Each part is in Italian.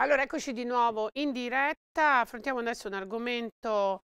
Allora, eccoci di nuovo in diretta. Affrontiamo adesso un argomento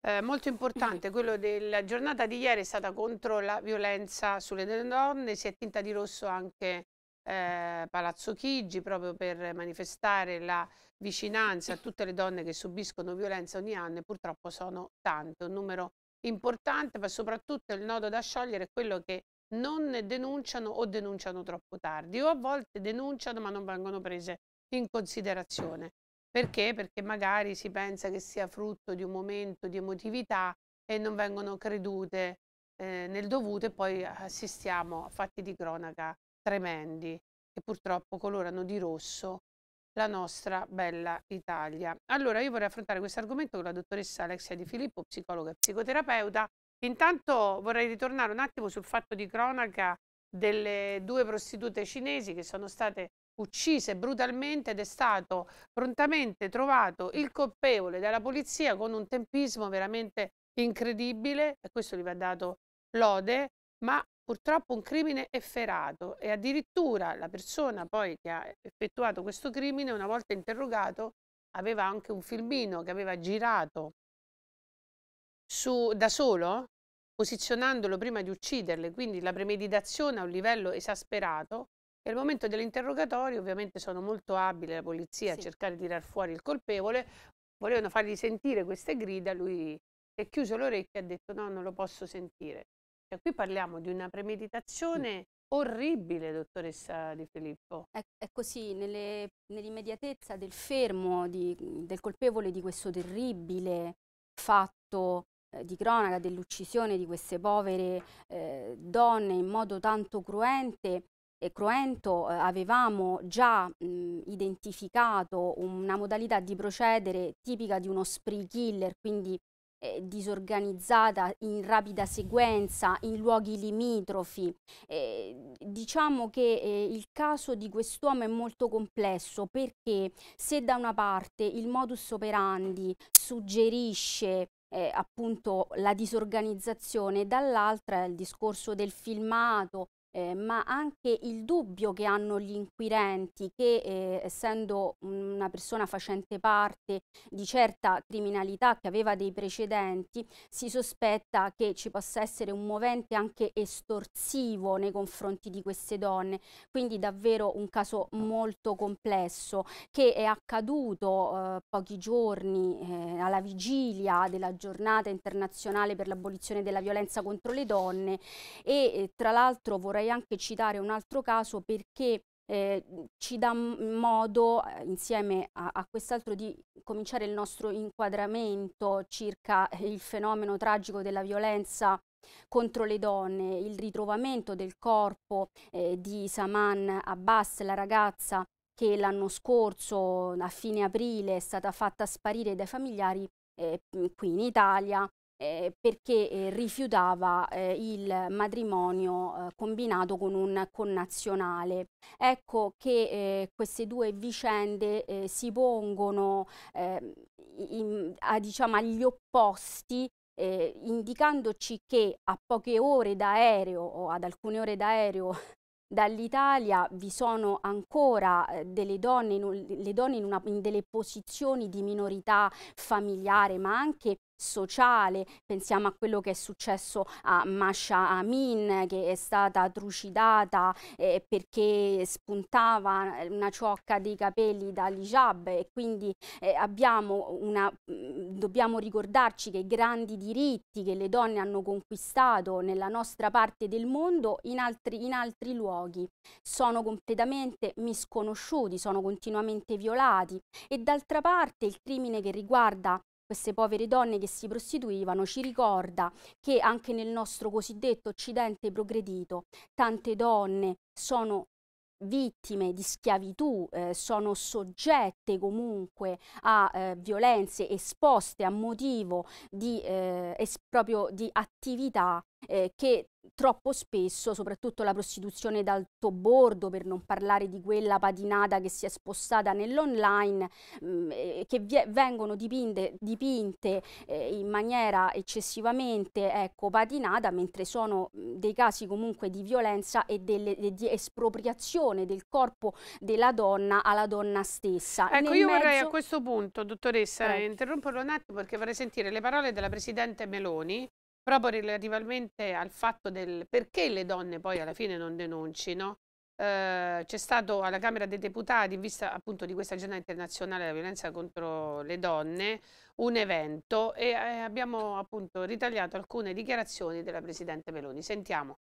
eh, molto mm-hmm. importante, quello della giornata di ieri è stata contro la violenza sulle donne, si è tinta di rosso anche eh, Palazzo Chigi proprio per manifestare la vicinanza a tutte le donne che subiscono violenza ogni anno e purtroppo sono tante, un numero importante, ma soprattutto il nodo da sciogliere è quello che non denunciano o denunciano troppo tardi o a volte denunciano ma non vengono prese in considerazione. Perché? Perché magari si pensa che sia frutto di un momento di emotività e non vengono credute eh, nel dovuto e poi assistiamo a fatti di cronaca tremendi che purtroppo colorano di rosso la nostra bella Italia. Allora io vorrei affrontare questo argomento con la dottoressa Alexia Di Filippo, psicologa e psicoterapeuta. Intanto vorrei ritornare un attimo sul fatto di cronaca delle due prostitute cinesi che sono state uccise brutalmente ed è stato prontamente trovato il colpevole dalla polizia con un tempismo veramente incredibile, e questo gli va dato lode, ma purtroppo un crimine efferato e addirittura la persona poi che ha effettuato questo crimine, una volta interrogato, aveva anche un filmino che aveva girato su, da solo, posizionandolo prima di ucciderle, quindi la premeditazione a un livello esasperato e al momento dell'interrogatorio ovviamente sono molto abile la polizia sì. a cercare di tirar fuori il colpevole, volevano fargli sentire queste grida, lui si è chiuso l'orecchio e ha detto no, non lo posso sentire. Cioè, qui parliamo di una premeditazione mm. orribile, dottoressa Di Filippo. È, è così, nell'immediatezza del fermo, di, del colpevole di questo terribile fatto eh, di cronaca, dell'uccisione di queste povere eh, donne in modo tanto cruente, eh, Croento eh, avevamo già mh, identificato una modalità di procedere tipica di uno spree killer, quindi eh, disorganizzata in rapida sequenza in luoghi limitrofi. Eh, diciamo che eh, il caso di quest'uomo è molto complesso perché se da una parte il modus operandi suggerisce eh, appunto la disorganizzazione, dall'altra il discorso del filmato, eh, ma anche il dubbio che hanno gli inquirenti che eh, essendo una persona facente parte di certa criminalità che aveva dei precedenti si sospetta che ci possa essere un movente anche estorsivo nei confronti di queste donne quindi davvero un caso molto complesso che è accaduto eh, pochi giorni eh, alla vigilia della giornata internazionale per l'abolizione della violenza contro le donne e eh, tra l'altro vorrei vorrei anche citare un altro caso perché eh, ci dà modo eh, insieme a, a quest'altro di cominciare il nostro inquadramento circa il fenomeno tragico della violenza contro le donne, il ritrovamento del corpo eh, di Saman Abbas, la ragazza che l'anno scorso a fine aprile è stata fatta sparire dai familiari eh, qui in Italia eh, perché eh, rifiutava eh, il matrimonio eh, combinato con un connazionale. Ecco che eh, queste due vicende si pongono ehm, in, a, diciamo, agli opposti indicandoci che a poche ore d'aereo o ad alcune ore d'aereo dall'Italia vi sono ancora delle donne, in, donne in, una, in delle posizioni di minorità familiare ma anche sociale, pensiamo a quello che è successo a Masha Amin che è stata trucidata eh, perché spuntava eh, una ciocca dei capelli dall'Ijab e quindi eh, una, mm, dobbiamo ricordarci che i grandi diritti che le donne hanno conquistato nella nostra parte del mondo in altri, in altri luoghi sono completamente misconosciuti, sono continuamente violati e d'altra parte il crimine che riguarda queste povere donne che si prostituivano, ci ricorda che anche nel nostro cosiddetto occidente progredito tante donne sono vittime di schiavitù, eh, sono soggette comunque a eh, violenze esposte a motivo di, eh, proprio di attività eh, che troppo spesso, soprattutto la prostituzione d'alto bordo, per non parlare di quella padinata che si è spostata nell'online, mh, mm, eh, che vie- vengono dipinte, dipinte eh, in maniera eccessivamente ecco, patinata, mentre sono mm, dei casi comunque di violenza e delle, de, di espropriazione del corpo della donna alla donna stessa. Ecco, Nel io mezzo... vorrei a questo punto, dottoressa, eh. interromperlo un attimo perché vorrei sentire le parole della Presidente Meloni, proprio relativamente al fatto del perché le donne poi alla fine non denunciano. Eh, c'è stato alla Camera dei Deputati, in vista appunto di questa giornata internazionale della violenza contro le donne, un evento e eh, abbiamo appunto ritagliato alcune dichiarazioni della Presidente Meloni. Sentiamo.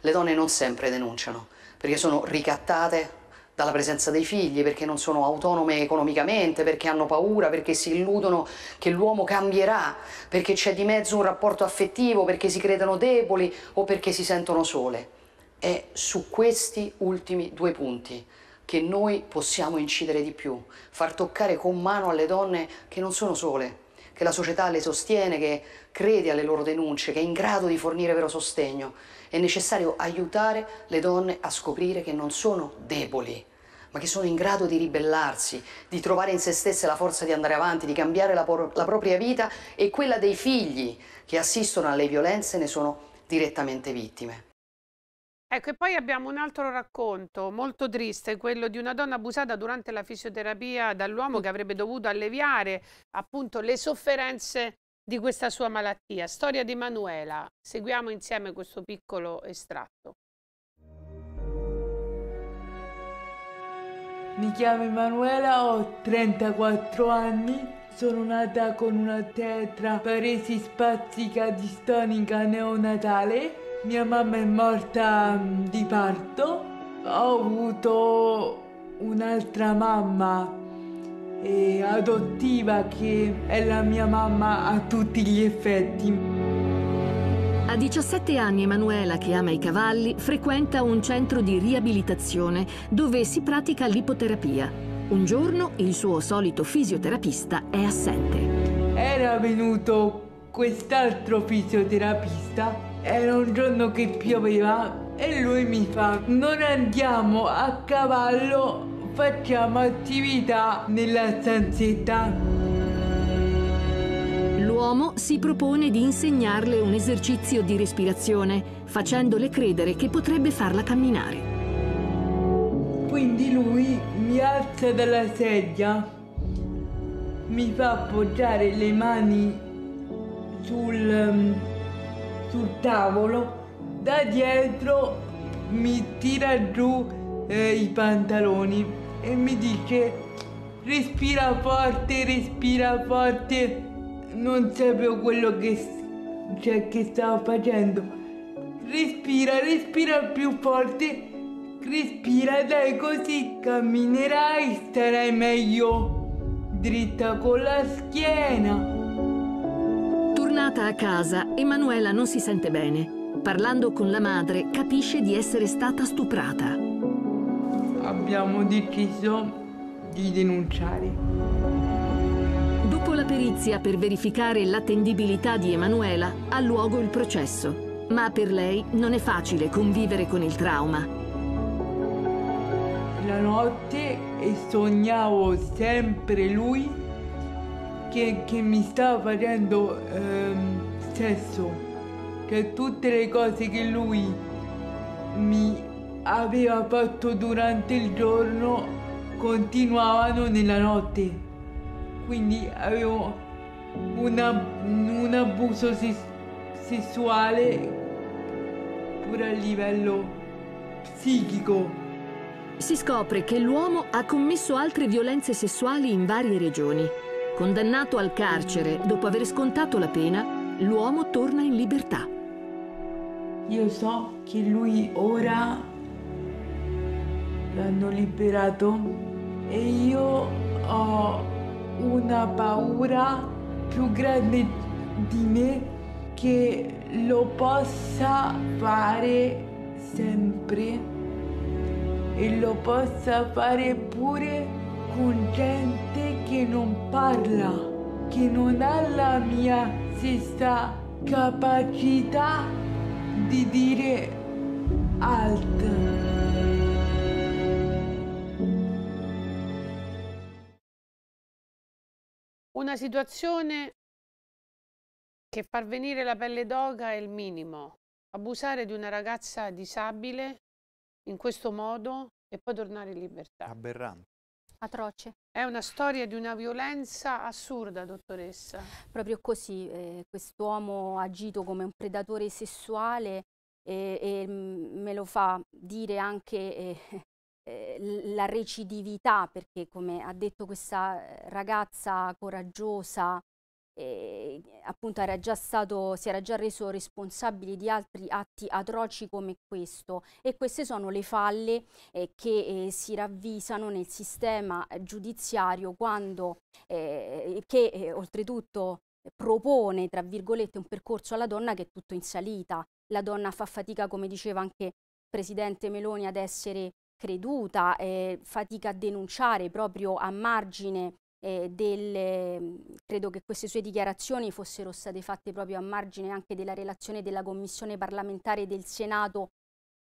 Le donne non sempre denunciano perché sono ricattate dalla presenza dei figli, perché non sono autonome economicamente, perché hanno paura, perché si illudono che l'uomo cambierà, perché c'è di mezzo un rapporto affettivo, perché si credono deboli o perché si sentono sole. È su questi ultimi due punti che noi possiamo incidere di più, far toccare con mano alle donne che non sono sole, che la società le sostiene, che crede alle loro denunce, che è in grado di fornire vero sostegno. È necessario aiutare le donne a scoprire che non sono deboli, ma che sono in grado di ribellarsi, di trovare in se stesse la forza di andare avanti, di cambiare la, por- la propria vita e quella dei figli che assistono alle violenze e ne sono direttamente vittime. Ecco, e poi abbiamo un altro racconto molto triste, quello di una donna abusata durante la fisioterapia dall'uomo mm. che avrebbe dovuto alleviare appunto le sofferenze di questa sua malattia. Storia di Manuela. Seguiamo insieme questo piccolo estratto. Mi chiamo Emanuela, ho 34 anni. Sono nata con una tetra paresi spazzica distonica neonatale. Mia mamma è morta mm, di parto. Ho avuto un'altra mamma eh, adottiva che è la mia mamma a tutti gli effetti. A 17 anni Emanuela, che ama i cavalli, frequenta un centro di riabilitazione dove si pratica l'ipoterapia. Un giorno il suo solito fisioterapista è assente. Era venuto quest'altro fisioterapista. Era un giorno che pioveva e lui mi fa non andiamo a cavallo, facciamo attività nella stanzetta. L'uomo si propone di insegnarle un esercizio di respirazione, facendole credere che potrebbe farla camminare. Quindi lui mi alza dalla sedia, mi fa appoggiare le mani sul, mm, sul tavolo, da dietro mi tira giù eh, i pantaloni e mi dice respira forte, respira forte non sapevo quello che, cioè, che stavo facendo. Respira, respira più forte, respira, dai, così camminerai, starai meglio. Dritta con la schiena. Tornata a casa, Emanuela non si sente bene. Parlando con la madre, capisce di essere stata stuprata. Abbiamo deciso di denunciare la perizia per verificare l'attendibilità di Emanuela ha luogo il processo, ma per lei non è facile convivere con il trauma. La notte sognavo sempre lui che, che mi stava facendo ehm, sesso, che tutte le cose che lui mi aveva fatto durante il giorno continuavano nella notte quindi avevo una, un abuso sessuale pure a livello psichico. Si scopre che l'uomo ha commesso altre violenze sessuali in varie regioni. Condannato al carcere dopo aver scontato la pena, l'uomo torna in libertà. Io so che lui ora l'hanno liberato e io ho una paura più grande di me che lo possa fare sempre e lo possa fare pure con gente che non parla, che non ha la mia stessa capacità di dire alt. Una situazione che far venire la pelle d'oca è il minimo. Abusare di una ragazza disabile in questo modo e poi tornare in libertà. Aberrante. Atroce. È una storia di una violenza assurda, dottoressa. Proprio così, eh, quest'uomo ha agito come un predatore sessuale eh, e, e mm, me lo fa dire anche eh, Ehm, la recidività, perché come ha detto questa eh, ragazza coraggiosa, eh, appunto era già stato, si era già reso responsabile di altri atti atroci come questo e queste sono le falle eh, che eh, si ravvisano nel sistema eh, giudiziario quando, eh, che oltretutto propone tra virgolette un percorso alla donna che è tutto in salita. La donna fa fatica, come diceva anche il Presidente Meloni, ad essere creduta, eh, fatica a denunciare proprio a margine eh, delle, credo che queste sue dichiarazioni fossero state fatte proprio a margine anche della relazione della Commissione parlamentare del Senato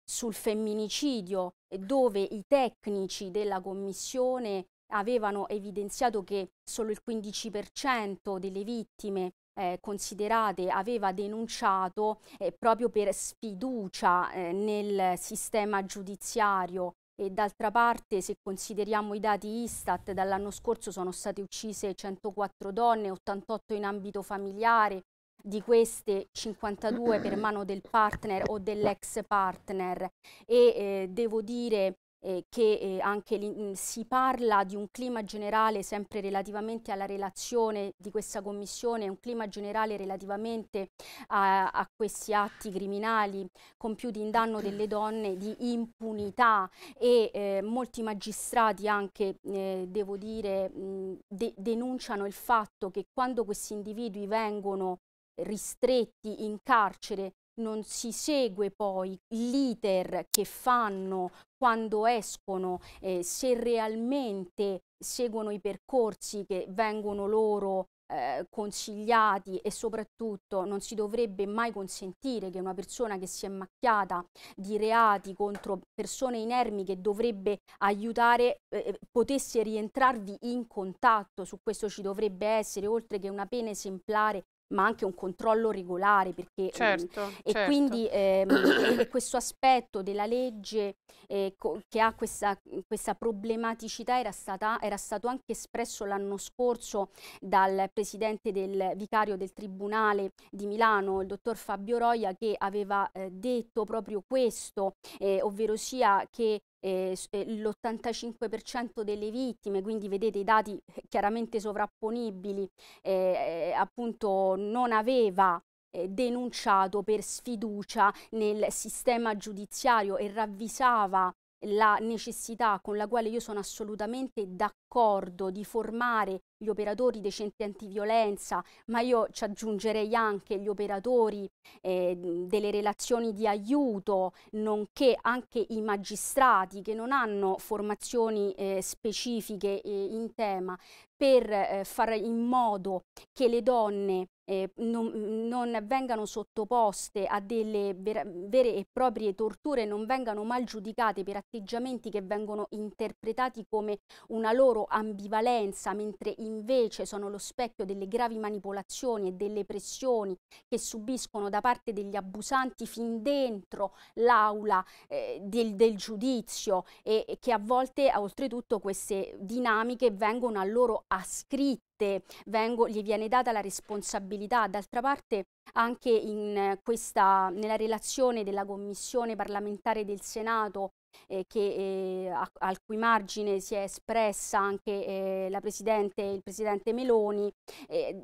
sul femminicidio, eh, dove i tecnici della Commissione avevano evidenziato che solo il 15% delle vittime eh, considerate aveva denunciato eh, proprio per sfiducia eh, nel sistema giudiziario e d'altra parte se consideriamo i dati Istat dall'anno scorso sono state uccise 104 donne, 88 in ambito familiare, di queste 52 per mano del partner o dell'ex partner e eh, devo dire eh, che eh, anche mh, si parla di un clima generale sempre relativamente alla relazione di questa commissione, un clima generale relativamente a, a questi atti criminali compiuti in danno delle donne di impunità e eh, molti magistrati anche, eh, devo dire, mh, de denunciano il fatto che quando questi individui vengono ristretti in carcere non si segue poi l'iter che fanno quando escono, eh, se realmente seguono i percorsi che vengono loro eh, consigliati e soprattutto non si dovrebbe mai consentire che una persona che si è macchiata di reati contro persone inermi che dovrebbe aiutare eh, eh potesse rientrarvi in contatto, su questo ci dovrebbe essere oltre che una pena esemplare ma anche un controllo regolare. Perché, certo, um, certo. E certo. quindi ehm, questo aspetto della legge eh, che ha questa, questa problematicità era, stata, era, stato anche espresso l'anno scorso dal presidente del vicario del Tribunale di Milano, il dottor Fabio Roia, che aveva eh, detto proprio questo, eh, ovvero sia che eh, l'85% delle vittime, quindi vedete i dati eh, chiaramente sovrapponibili, eh, eh, appunto non aveva eh, denunciato per sfiducia nel sistema giudiziario e ravvisava la necessità con la quale io sono assolutamente d'accordo di formare gli operatori dei centri antiviolenza, ma io ci aggiungerei anche gli operatori eh, delle relazioni di aiuto, nonché anche i magistrati che non hanno formazioni eh, specifiche eh, in tema, per eh, fare in modo che le donne eh, non, non, vengano sottoposte a delle vera, vere e proprie torture, non vengano mal giudicate per atteggiamenti che vengono interpretati come una loro ambivalenza, mentre invece sono lo specchio delle gravi manipolazioni e delle pressioni che subiscono da parte degli abusanti fin dentro l'aula eh, del, del, giudizio e, e che a volte oltretutto queste dinamiche vengono a loro ascritte parte vengo, gli viene data la responsabilità, d'altra parte anche in questa, nella relazione della Commissione parlamentare del Senato eh, che, eh, a, al cui margine si è espressa anche eh, la Presidente, il Presidente Meloni, eh,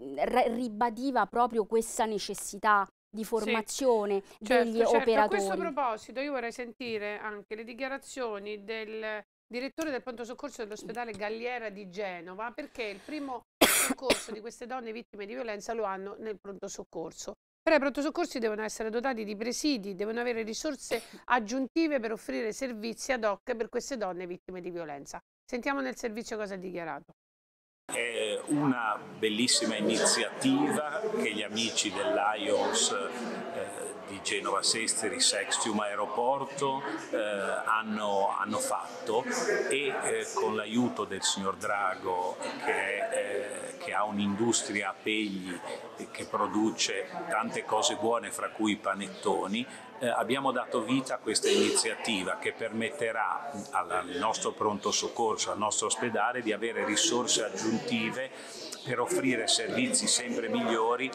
ribadiva proprio questa necessità di formazione sì, degli certo, operatori. Certo. A questo proposito io vorrei sentire anche le dichiarazioni del direttore del pronto soccorso dell'ospedale Galliera di Genova, perché il primo soccorso di queste donne vittime di violenza lo hanno nel pronto soccorso. Però i pronto soccorsi devono essere dotati di presidi, devono avere risorse aggiuntive per offrire servizi ad hoc per queste donne vittime di violenza. Sentiamo nel servizio cosa ha dichiarato. È una bellissima iniziativa che gli amici dell'IOS eh, di Genova Sesteri, Sextium Aeroporto eh, hanno, hanno, fatto e eh, con l'aiuto del signor Drago che è eh, che ha un'industria a pegli che produce tante cose buone, fra cui i panettoni, eh, abbiamo dato vita a questa iniziativa che permetterà al nostro pronto soccorso, al nostro ospedale di avere risorse aggiuntive per offrire servizi sempre migliori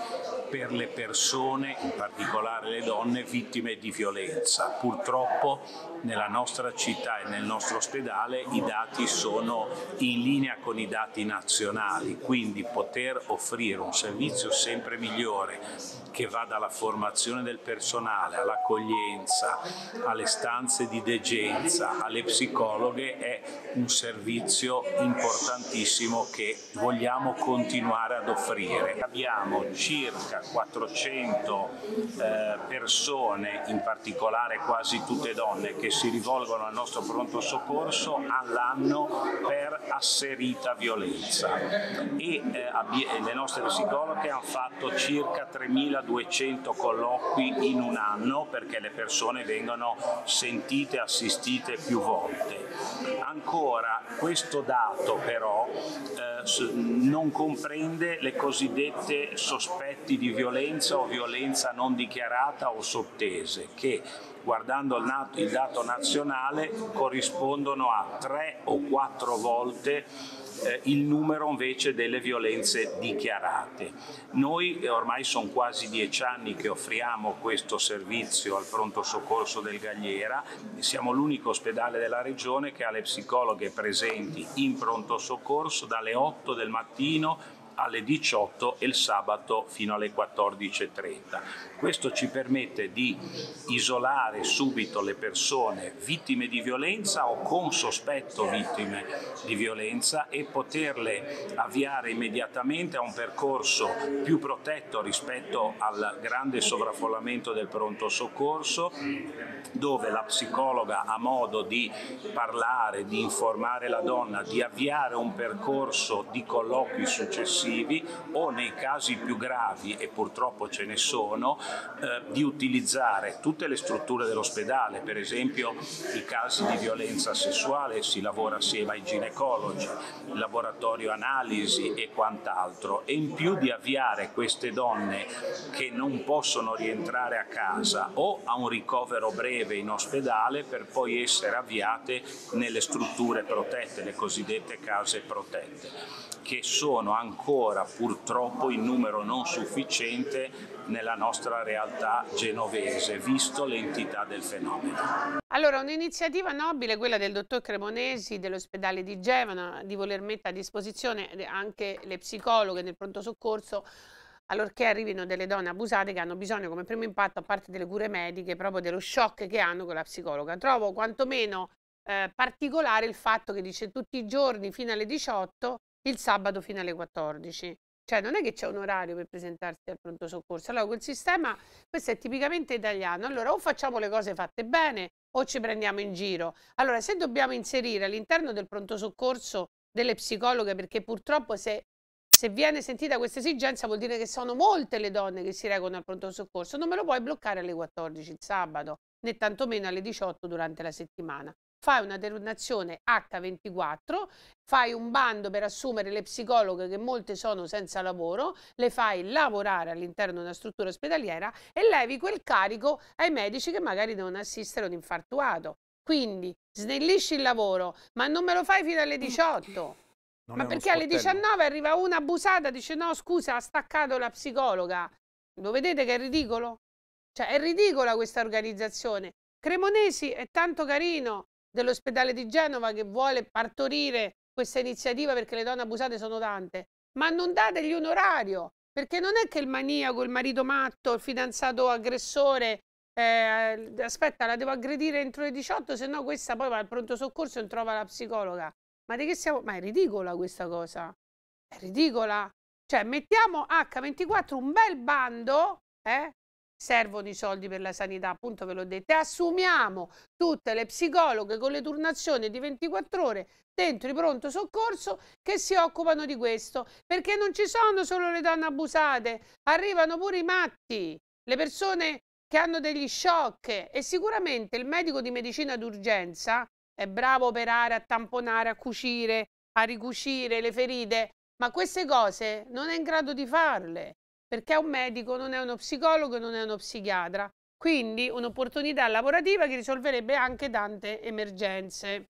per le persone, in particolare le donne, vittime di violenza. Purtroppo nella nostra città e nel nostro ospedale i dati sono in linea con i dati nazionali, quindi poter offrire un servizio sempre migliore che va dalla formazione del personale all'accoglienza, alle stanze di degenza, alle psicologhe è un servizio importantissimo che vogliamo continuare continuare ad offrire. Abbiamo circa 400 eh, persone, in particolare quasi tutte donne, che si rivolgono al nostro pronto soccorso all'anno per asserita violenza e eh, eh le nostre psicologhe hanno fatto circa 3.200 colloqui in un anno perché le persone vengono sentite, assistite più volte. Ancora questo dato però eh, non comporta comprende le cosiddette sospetti di violenza o violenza non dichiarata o sottese che guardando il dato nazionale corrispondono a tre o quattro volte eh, il numero invece delle violenze dichiarate. Noi eh, ormai sono quasi dieci anni che offriamo questo servizio al pronto soccorso del Gagliera, siamo l'unico ospedale della regione che ha le psicologhe presenti in pronto soccorso dalle 8 del mattino alle 18 e il sabato fino alle 14.30. Questo ci permette di isolare subito le persone vittime di violenza o con sospetto vittime di violenza e poterle avviare immediatamente a un percorso più protetto rispetto al grande sovraffollamento del pronto soccorso dove la psicologa ha modo di parlare, di informare la donna, di avviare un percorso di colloqui successivi successivi o nei casi più gravi, e purtroppo ce ne sono, eh, di utilizzare tutte le strutture dell'ospedale, per esempio i casi di violenza sessuale, si lavora assieme ai ginecologi, il laboratorio analisi e quant'altro, e in più di avviare queste donne che non possono rientrare a casa o a un ricovero breve in ospedale per poi essere avviate nelle strutture protette, le cosiddette case protette, che sono ancora ancora purtroppo in numero non sufficiente nella nostra realtà genovese, visto l'entità del fenomeno. Allora, un'iniziativa nobile, quella del dottor Cremonesi dell'ospedale di Gevano, di voler mettere a disposizione anche le psicologhe nel pronto soccorso allorché arrivino delle donne abusate che hanno bisogno come primo impatto, a parte delle cure mediche, proprio dello shock che hanno con la psicologa. Trovo quantomeno eh, particolare il fatto che dice tutti i giorni fino alle 18 il sabato fino alle 14. Cioè non è che c'è un orario per presentarsi al pronto soccorso. Allora quel sistema, questo è tipicamente italiano. Allora o facciamo le cose fatte bene o ci prendiamo in giro. Allora se dobbiamo inserire all'interno del pronto soccorso delle psicologhe, perché purtroppo se se viene sentita questa esigenza vuol dire che sono molte le donne che si recano al pronto soccorso, non me lo puoi bloccare alle 14 il sabato, né tantomeno alle 18 durante la settimana fai una derunazione H24, fai un bando per assumere le psicologhe che molte sono senza lavoro, le fai lavorare all'interno di una struttura ospedaliera e levi quel carico ai medici che magari devono assistere un infartuato. Quindi snellisci il lavoro, ma non me lo fai fino alle 18. Non ma perché alle 19 arriva una abusata, dice no scusa ha staccato la psicologa. Lo vedete che è ridicolo? Cioè è ridicola questa organizzazione. Cremonesi è tanto carino, dell'ospedale di Genova che vuole partorire questa iniziativa perché le donne abusate sono tante, ma non dategli un orario, perché non è che il maniaco, il marito matto, il fidanzato aggressore, eh, aspetta, la devo aggredire entro le 18, se no questa poi va al pronto soccorso e non trova la psicologa. Ma di che siamo? Ma è ridicola questa cosa. È ridicola. Cioè, mettiamo H24 un bel bando, eh, servono i soldi per la sanità, appunto ve l'ho detto, e assumiamo tutte le psicologhe con le turnazioni di 24 ore dentro i pronto soccorso che si occupano di questo, perché non ci sono solo le donne abusate, arrivano pure i matti, le persone che hanno degli shock e sicuramente il medico di medicina d'urgenza è bravo a operare, a tamponare, a cucire, a ricucire le ferite, ma queste cose non è in grado di farle perché è un medico, non è uno psicologo, non è uno psichiatra. Quindi un'opportunità lavorativa che risolverebbe anche tante emergenze.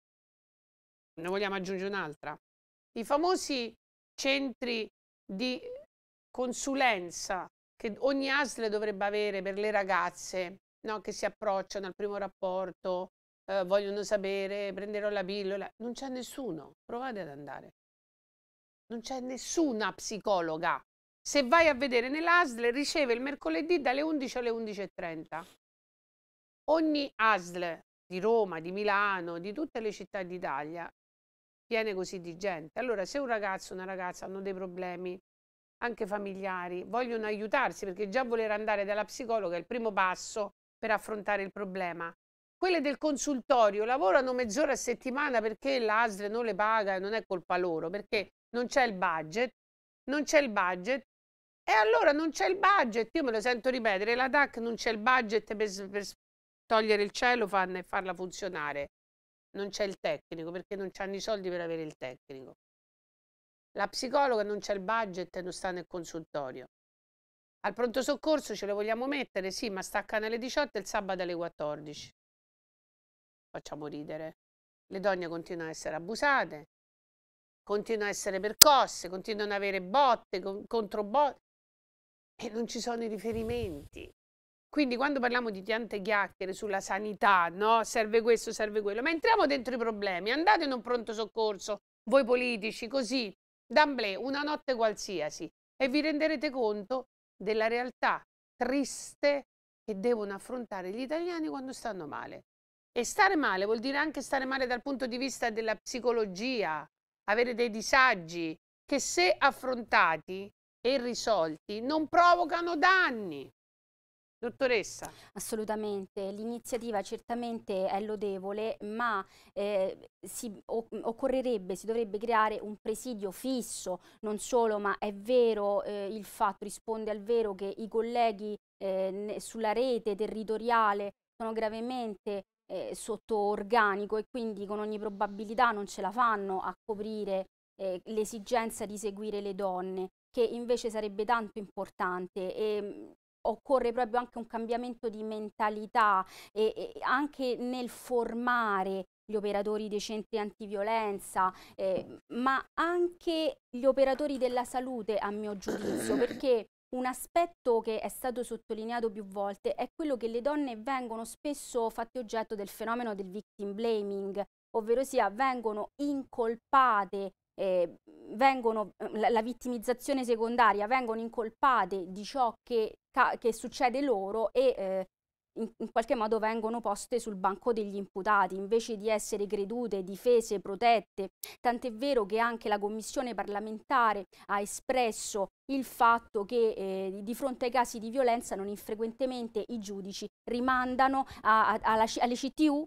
Ne vogliamo aggiungere un'altra. I famosi centri di consulenza che ogni ASL dovrebbe avere per le ragazze no? che si approcciano al primo rapporto, eh, vogliono sapere, prenderò la pillola. Non c'è nessuno, provate ad andare. Non c'è nessuna psicologa se vai a vedere nell'ASL riceve il mercoledì dalle 11 alle 11.30. Ogni ASL di Roma, di Milano, di tutte le città d'Italia piene così di gente. Allora se un ragazzo o una ragazza hanno dei problemi anche familiari, vogliono aiutarsi perché già voler andare dalla psicologa è il primo passo per affrontare il problema. Quelle del consultorio lavorano mezz'ora a settimana perché l'ASL non le paga e non è colpa loro, perché non c'è il budget, non c'è il budget e allora non c'è il budget, io me lo sento ripetere, la DAC non c'è il budget per, per togliere il cielo e farla funzionare. Non c'è il tecnico perché non hanno i soldi per avere il tecnico. La psicologa non c'è il budget e non sta nel consultorio. Al pronto soccorso ce lo vogliamo mettere, sì, ma staccano alle 18 e il sabato alle 14. Facciamo ridere. Le donne continuano a essere abusate, continuano a essere percosse, continuano ad avere botte, con, botte e non ci sono i riferimenti. Quindi quando parliamo di tante chiacchiere sulla sanità, no? serve questo, serve quello, ma entriamo dentro i problemi, andate in un pronto soccorso, voi politici, così, d'amblè, una notte qualsiasi, e vi renderete conto della realtà triste che devono affrontare gli italiani quando stanno male. E stare male vuol dire anche stare male dal punto di vista della psicologia, avere dei disagi che se affrontati e irrisolti non provocano danni. Dottoressa. Assolutamente, l'iniziativa certamente è lodevole, ma eh, si, occorrerebbe, si dovrebbe creare un presidio fisso, non solo, ma è vero eh, il fatto, risponde al vero che i colleghi eh, sulla rete territoriale sono gravemente eh, sotto organico e quindi con ogni probabilità non ce la fanno a coprire eh, l'esigenza di seguire le donne che invece sarebbe tanto importante e ehm, occorre proprio anche un cambiamento di mentalità e, e anche nel formare gli operatori dei centri antiviolenza, eh, ma anche gli operatori della salute, a mio giudizio, perché un aspetto che è stato sottolineato più volte è quello che le donne vengono spesso fatte oggetto del fenomeno del victim blaming, ovvero sia vengono incolpate eh, vengono, ehm, la, la, vittimizzazione secondaria, vengono incolpate di ciò che, che succede loro e eh, in, in, qualche modo vengono poste sul banco degli imputati, invece di essere credute, difese, protette. Tant'è vero che anche la Commissione parlamentare ha espresso il fatto che eh, di fronte ai casi di violenza non infrequentemente i giudici rimandano a, a, alla, alle CTU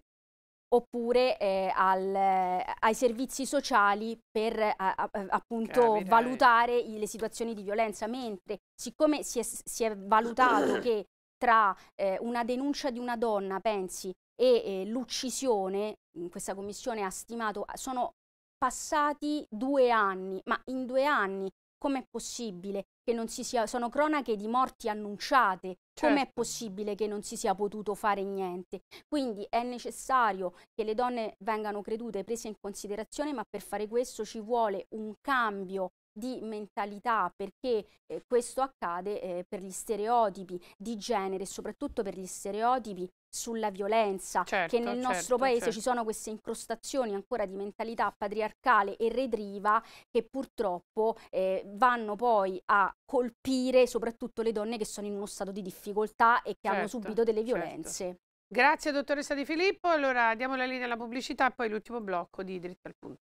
oppure eh, al, eh, ai servizi sociali per eh, a, eh, appunto Caminare. valutare i, le situazioni di violenza, mentre siccome si è, si è valutato che tra eh, una denuncia di una donna, pensi, e eh, l'uccisione, questa commissione ha stimato, sono passati due anni, ma in due anni com'è possibile che non si sia, sono cronache di morti annunciate. Certo. Com'è possibile che non si sia potuto fare niente? Quindi è necessario che le donne vengano credute, e prese in considerazione, ma per fare questo ci vuole un cambio di mentalità perché eh, questo accade eh, per gli stereotipi di genere e soprattutto per gli stereotipi sulla violenza, certo, che nel certo, nostro paese certo. ci sono queste incrostazioni ancora di mentalità patriarcale e redriva che purtroppo eh, vanno poi a colpire soprattutto le donne che sono in uno stato di difficoltà e che hanno certo, subito delle certo. violenze. Grazie dottoressa Di Filippo, allora diamo la linea alla pubblicità e poi l'ultimo blocco di Diritto al Punto.